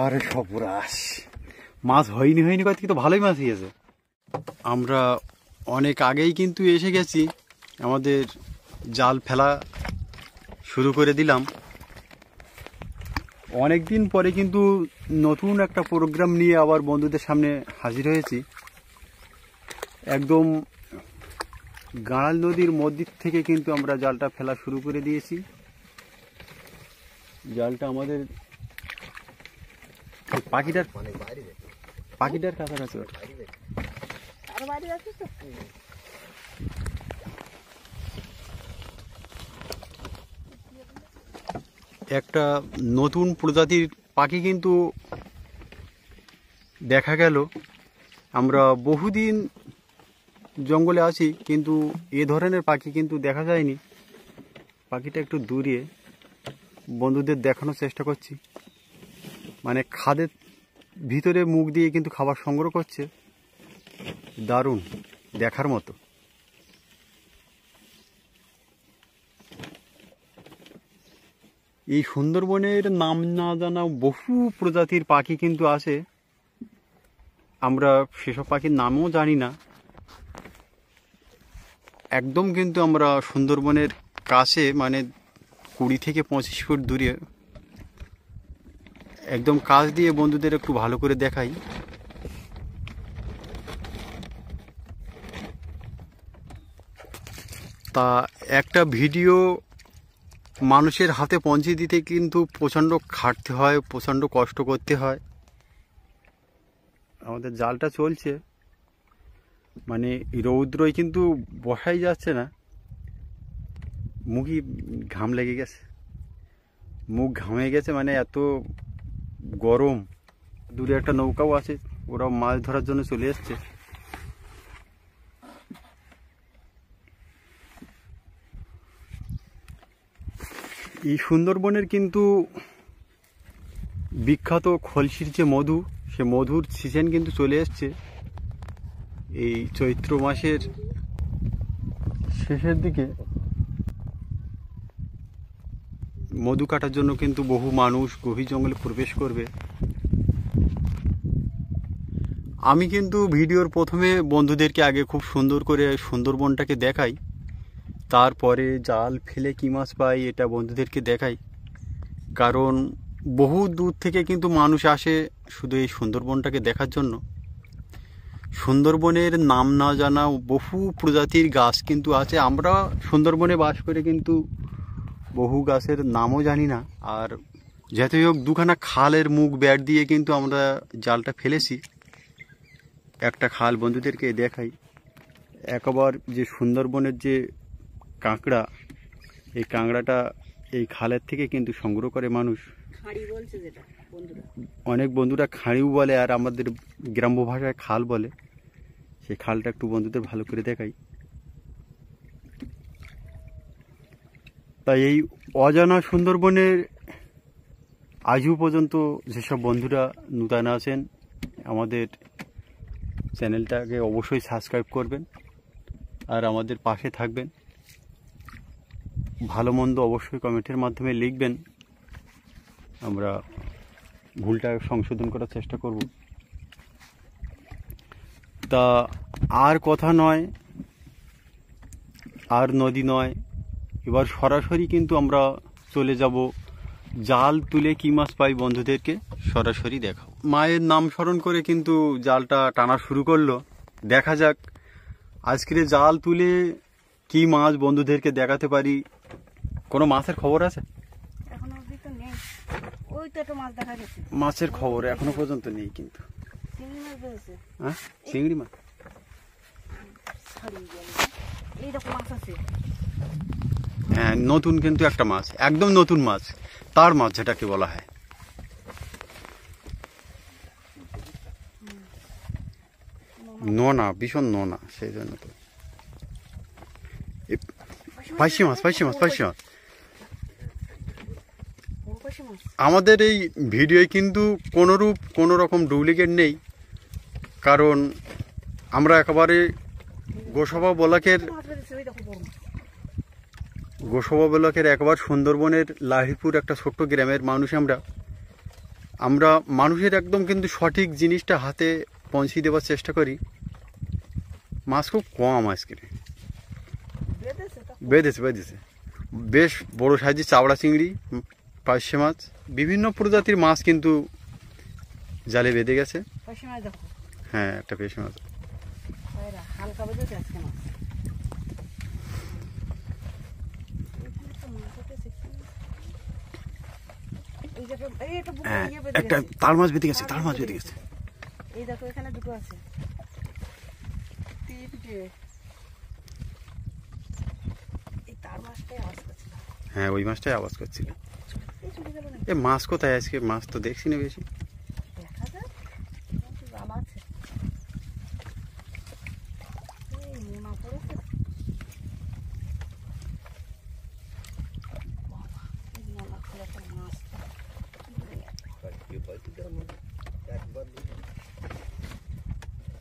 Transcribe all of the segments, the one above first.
আরে আস মাছ হয়নি হয়নি কত কিন্তু ভালোই মাছ হয়েছে আমরা অনেক আগেই কিন্তু এসে গেছি আমাদের জাল ফেলা শুরু করে দিলাম অনেক দিন পরে কিন্তু নতুন একটা প্রোগ্রাম নিয়ে আবার বন্ধুদের সামনে হাজির হয়েছি একদম গাঁড়াল নদীর মসজিদ থেকে কিন্তু আমরা জালটা ফেলা শুরু করে দিয়েছি জালটা আমাদের পাখিটার মানে পাখিটার কাছাকাছি একটা নতুন প্রজাতির পাখি কিন্তু দেখা গেল আমরা বহুদিন জঙ্গলে আছি কিন্তু এ ধরনের পাখি কিন্তু দেখা যায়নি পাখিটা একটু দূরে বন্ধুদের দেখানোর চেষ্টা করছি মানে খাদের ভিতরে মুখ দিয়ে কিন্তু খাবার সংগ্রহ করছে দারুণ দেখার মতো এই সুন্দরবনের নাম না জানা বহু প্রজাতির পাখি কিন্তু আছে আমরা সেসব পাখির নামও জানি না একদম কিন্তু আমরা সুন্দরবনের কাছে মানে কুড়ি থেকে পঁচিশ ফুট দূরে একদম কাজ দিয়ে বন্ধুদের একটু ভালো করে দেখাই তা একটা ভিডিও মানুষের হাতে পৌঁছে দিতে কিন্তু প্রচণ্ড খাটতে হয় প্রচণ্ড কষ্ট করতে হয় আমাদের জালটা চলছে মানে রৌদ্রই কিন্তু বসাই যাচ্ছে না মুখই ঘাম লেগে গেছে মুখ ঘামে গেছে মানে এত গরম দূরে একটা নৌকাও আছে ওরা মাছ ধরার জন্য চলে এসছে এই সুন্দরবনের কিন্তু বিখ্যাত খলসির যে মধু সে মধুর সিজন কিন্তু চলে এসছে এই চৈত্র মাসের শেষের দিকে মধু কাটার জন্য কিন্তু বহু মানুষ গভীর জঙ্গলে প্রবেশ করবে আমি কিন্তু ভিডিওর প্রথমে বন্ধুদেরকে আগে খুব সুন্দর করে সুন্দরবনটাকে দেখাই তারপরে জাল ফেলে কী মাছ পাই এটা বন্ধুদেরকে দেখাই কারণ বহু দূর থেকে কিন্তু মানুষ আসে শুধু এই সুন্দরবনটাকে দেখার জন্য সুন্দরবনের নাম না জানা বহু প্রজাতির গাছ কিন্তু আছে আমরা সুন্দরবনে বাস করে কিন্তু বহু গাছের নামও জানি না আর যাতে হোক দুখানা খালের মুখ ব্যাট দিয়ে কিন্তু আমরা জালটা ফেলেছি একটা খাল বন্ধুদেরকে দেখাই একবার যে সুন্দরবনের যে কাঁকড়া এই কাঁকড়াটা এই খালের থেকে কিন্তু সংগ্রহ করে মানুষ অনেক বন্ধুরা খাঁড়িও বলে আর আমাদের গ্রাম্য ভাষায় খাল বলে সেই খালটা একটু বন্ধুদের ভালো করে দেখাই তাই এই অজানা সুন্দরবনের আজও পর্যন্ত যেসব বন্ধুরা নূতন আছেন আমাদের চ্যানেলটাকে অবশ্যই সাবস্ক্রাইব করবেন আর আমাদের পাশে থাকবেন ভালো মন্দ অবশ্যই কমেন্টের মাধ্যমে লিখবেন আমরা ভুলটা সংশোধন করার চেষ্টা করব তা আর কথা নয় আর নদী নয় এবার সরাসরি কিন্তু আমরা চলে যাব জাল তুলে কি মাছ পাই বন্ধুদেরকে সরাসরি দেখাও মায়ের নাম স্মরণ করে কিন্তু জালটা টানা শুরু করলো দেখা যাক আজকের জাল তুলে কি মাছ বন্ধুদেরকে দেখাতে পারি কোনো মাছের খবর আছে মাছের খবর এখনো পর্যন্ত নেই কিন্তু চিংড়ি মাছ হ্যাঁ, নতুন কিন্তু একটা মাছ একদম নতুন মাছ তার মাছ যেটাকে বলা হয় ভীষণ নোনা সেই জন্য মাছ মাছ মাছ আমাদের এই ভিডিওয় কিন্তু কোনোরূপ কোনো রকম ডুপ্লিকেট নেই কারণ আমরা একেবারে গোসভা বলাকের গোসবা ব্লকের একবার সুন্দরবনের লাহিপুর একটা ছোট্ট গ্রামের মানুষ আমরা আমরা মানুষের একদম কিন্তু সঠিক জিনিসটা হাতে পৌঁছিয়ে দেওয়ার চেষ্টা করি মাছ খুব কম আজকে বেঁধেছে বেঁধেছে বেশ বড় সাইজের চাওড়া চিংড়ি পার্শে মাছ বিভিন্ন প্রজাতির মাছ কিন্তু জালে বেঁধে গেছে হ্যাঁ একটা পেশে মাছ হালকা হ্যাঁ, ইয়ে মাছ বেঁধে গেছে মাছ বেঁধে গেছে হ্যাঁ ওই মাছটাই আওয়াজ করছিল এ মাছ কোথায় আজকে মাছ তো দেখছি না বেশি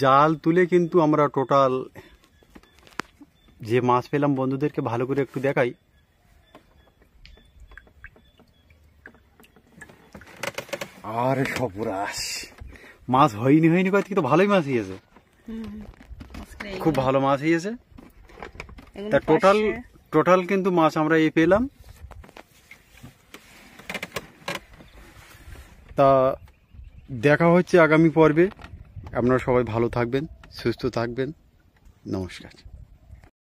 জাল তুলে কিন্তু আমরা টোটাল যে মাছ পেলাম বন্ধুদেরকে ভালো করে একটু দেখাই আর সপুরাস মাছ হয়নি হয়নি কয়েক তো ভালোই মাছ হয়েছে খুব ভালো মাছ হয়েছে তা টোটাল টোটাল কিন্তু মাছ আমরা এই পেলাম তা দেখা হচ্ছে আগামী পর্বে আপনারা সবাই ভালো থাকবেন সুস্থ থাকবেন নমস্কার